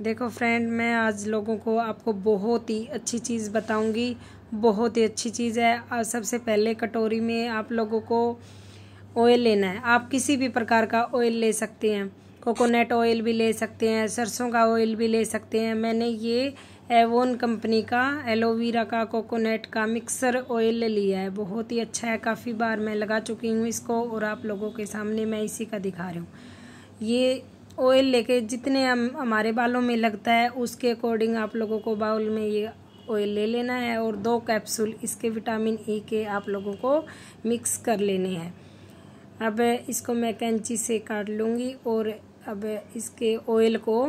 देखो फ्रेंड मैं आज लोगों को आपको बहुत ही अच्छी चीज़ बताऊंगी बहुत ही अच्छी चीज़ है और सबसे पहले कटोरी में आप लोगों को ऑयल लेना है आप किसी भी प्रकार का ऑयल ले सकते हैं कोकोनट ऑयल भी ले सकते हैं सरसों का ऑयल भी ले सकते हैं मैंने ये एवोन कंपनी का एलोवेरा का कोकोनट का मिक्सर ऑयल लिया है बहुत ही अच्छा है काफ़ी बार मैं लगा चुकी हूँ इसको और आप लोगों के सामने मैं इसी का दिखा रही हूँ ये ऑयल लेके जितने हमारे बालों में लगता है उसके अकॉर्डिंग आप लोगों को बाउल में ये ऑयल ले लेना है और दो कैप्सूल इसके विटामिन ई e के आप लोगों को मिक्स कर लेने हैं अब इसको मैं कैंची से काट लूँगी और अब इसके ऑयल को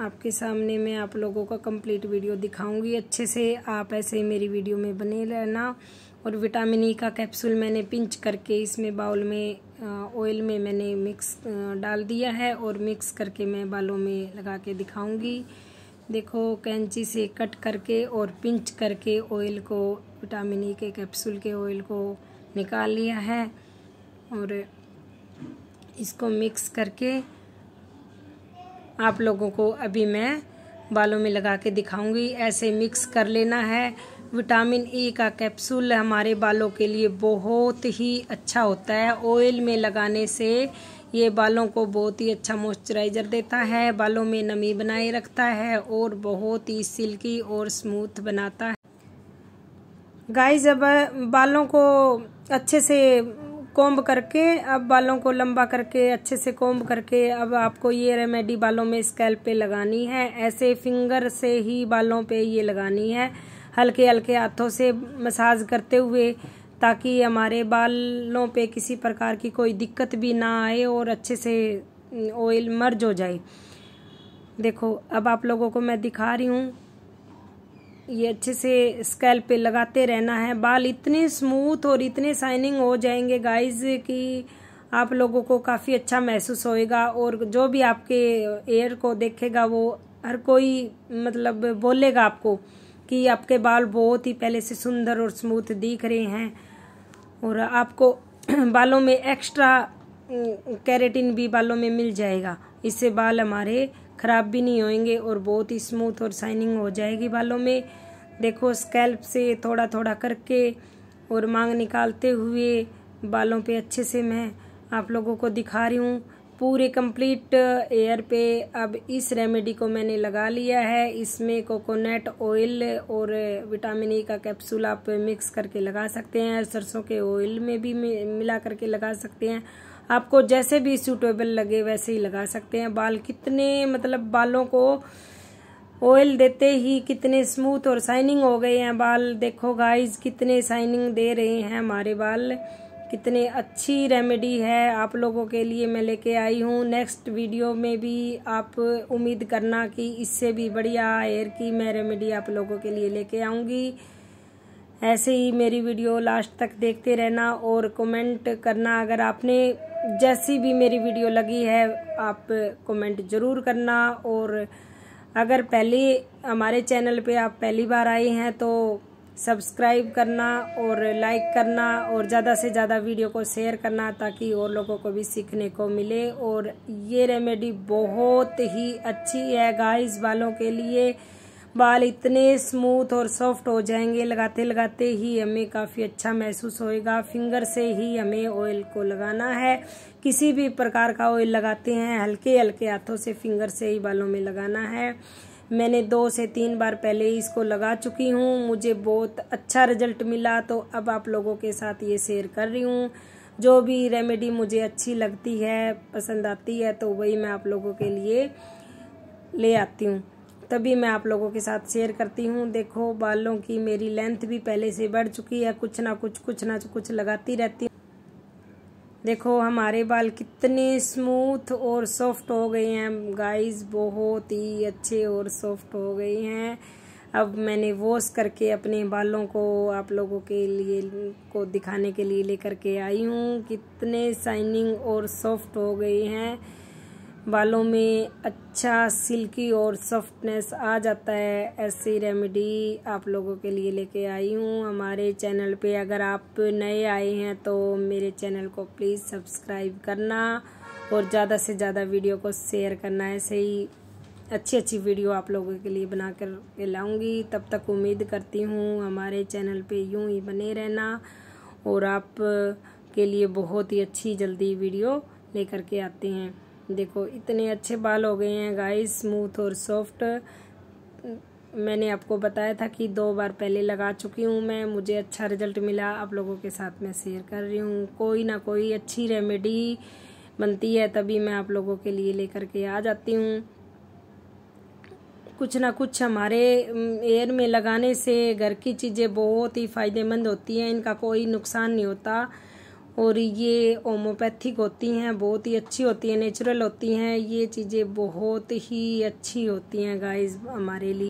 आपके सामने मैं आप लोगों का कंप्लीट वीडियो दिखाऊंगी अच्छे से आप ऐसे ही मेरी वीडियो में बने रहना और विटामिन ई e का कैप्सूल मैंने पिंच करके इसमें बाउल में ऑयल में मैंने मिक्स डाल दिया है और मिक्स करके मैं बालों में लगा के दिखाऊंगी देखो कैंची से कट करके और पिंच करके ऑयल को विटामिन ई e के कैप्सूल के ऑयल को निकाल लिया है और इसको मिक्स करके आप लोगों को अभी मैं बालों में लगा के दिखाऊंगी ऐसे मिक्स कर लेना है विटामिन ई e का कैप्सूल हमारे बालों के लिए बहुत ही अच्छा होता है ऑयल में लगाने से ये बालों को बहुत ही अच्छा मॉइस्चराइज़र देता है बालों में नमी बनाए रखता है और बहुत ही सिल्की और स्मूथ बनाता है गाय जब बालों को अच्छे से कोम्ब करके अब बालों को लंबा करके अच्छे से कोम्ब करके अब आपको ये रेमेडी बालों में स्कैल्प पे लगानी है ऐसे फिंगर से ही बालों पे ये लगानी है हल्के हल्के हाथों से मसाज करते हुए ताकि हमारे बालों पे किसी प्रकार की कोई दिक्कत भी ना आए और अच्छे से ऑयल मर्ज हो जाए देखो अब आप लोगों को मैं दिखा रही हूँ ये अच्छे से स्कैल पे लगाते रहना है बाल इतने स्मूथ और इतने शाइनिंग हो जाएंगे गाइस कि आप लोगों को काफ़ी अच्छा महसूस होएगा और जो भी आपके एयर को देखेगा वो हर कोई मतलब बोलेगा आपको कि आपके बाल बहुत ही पहले से सुंदर और स्मूथ दिख रहे हैं और आपको बालों में एक्स्ट्रा कैरेटिन भी बालों में मिल जाएगा इससे बाल हमारे ख़राब भी नहीं होंगे और बहुत ही स्मूथ और शाइनिंग हो जाएगी बालों में देखो स्कैल्प से थोड़ा थोड़ा करके और मांग निकालते हुए बालों पे अच्छे से मैं आप लोगों को दिखा रही हूँ पूरे कंप्लीट एयर uh, पे अब इस रेमेडी को मैंने लगा लिया है इसमें कोकोनट ऑयल और विटामिन uh, ई e का कैप्सूल आप मिक्स करके लगा सकते हैं सरसों के ऑयल में भी मिला करके लगा सकते हैं आपको जैसे भी सूटेबल लगे वैसे ही लगा सकते हैं बाल कितने मतलब बालों को ऑयल देते ही कितने स्मूथ और शाइनिंग हो गए हैं बाल देखो गाइज कितने शाइनिंग दे रहे हैं हमारे बाल कितनी अच्छी रेमेडी है आप लोगों के लिए मैं लेके आई हूँ नेक्स्ट वीडियो में भी आप उम्मीद करना कि इससे भी बढ़िया एयर की मैं रेमेडी आप लोगों के लिए लेके आऊँगी ऐसे ही मेरी वीडियो लास्ट तक देखते रहना और कमेंट करना अगर आपने जैसी भी मेरी वीडियो लगी है आप कमेंट ज़रूर करना और अगर पहले हमारे चैनल पे आप पहली बार आए हैं तो सब्सक्राइब करना और लाइक करना और ज़्यादा से ज़्यादा वीडियो को शेयर करना ताकि और लोगों को भी सीखने को मिले और ये रेमेडी बहुत ही अच्छी है गाइस बालों के लिए बाल इतने स्मूथ और सॉफ्ट हो जाएंगे लगाते लगाते ही हमें काफ़ी अच्छा महसूस होएगा फिंगर से ही हमें ऑयल को लगाना है किसी भी प्रकार का ऑयल लगाते हैं हल्के हल्के हाथों से फिंगर से ही बालों में लगाना है मैंने दो से तीन बार पहले इसको लगा चुकी हूँ मुझे बहुत अच्छा रिजल्ट मिला तो अब आप लोगों के साथ ये शेयर कर रही हूँ जो भी रेमेडी मुझे अच्छी लगती है पसंद आती है तो वही मैं आप लोगों के लिए ले आती हूँ तभी मैं आप लोगों के साथ शेयर करती हूँ देखो बालों की मेरी लेंथ भी पहले से बढ़ चुकी है कुछ ना कुछ कुछ ना कुछ लगाती रहती हूँ देखो हमारे बाल कितने स्मूथ और सॉफ्ट हो गए हैं गाइस बहुत ही अच्छे और सॉफ्ट हो गए हैं अब मैंने वॉश करके अपने बालों को आप लोगों के लिए को दिखाने के लिए लेकर के आई हूँ कितने शाइनिंग और सॉफ्ट हो गए हैं बालों में अच्छा सिल्की और सॉफ्टनेस आ जाता है ऐसी रेमेडी आप लोगों के लिए लेके आई हूँ हमारे चैनल पे अगर आप नए आए हैं तो मेरे चैनल को प्लीज़ सब्सक्राइब करना और ज़्यादा से ज़्यादा वीडियो को शेयर करना ऐसे ही अच्छी अच्छी वीडियो आप लोगों के लिए बना कर के लाऊँगी तब तक उम्मीद करती हूँ हमारे चैनल पर यूँ ही बने रहना और आप के लिए बहुत ही अच्छी जल्दी वीडियो लेकर के आते हैं देखो इतने अच्छे बाल हो गए हैं गाइस स्मूथ और सॉफ्ट मैंने आपको बताया था कि दो बार पहले लगा चुकी हूँ मैं मुझे अच्छा रिजल्ट मिला आप लोगों के साथ मैं शेयर कर रही हूँ कोई ना कोई अच्छी रेमेडी बनती है तभी मैं आप लोगों के लिए लेकर के आ जाती हूँ कुछ ना कुछ हमारे एयर में लगाने से घर की चीज़ें बहुत ही फ़ायदेमंद होती हैं इनका कोई नुकसान नहीं होता और ये होम्योपैथिक होती हैं बहुत ही अच्छी होती हैं नेचुरल होती हैं ये चीज़ें बहुत ही अच्छी होती हैं गाइस हमारे लिए